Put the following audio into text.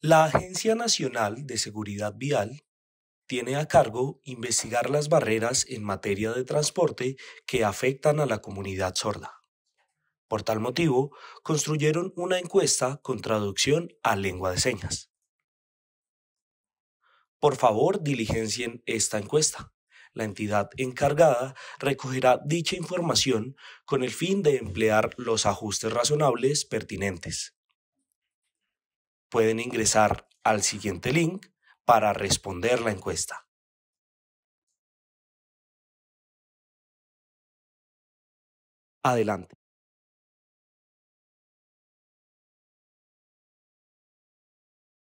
La Agencia Nacional de Seguridad Vial tiene a cargo investigar las barreras en materia de transporte que afectan a la comunidad sorda. Por tal motivo, construyeron una encuesta con traducción a lengua de señas. Por favor, diligencien esta encuesta. La entidad encargada recogerá dicha información con el fin de emplear los ajustes razonables pertinentes pueden ingresar al siguiente link para responder la encuesta. Adelante.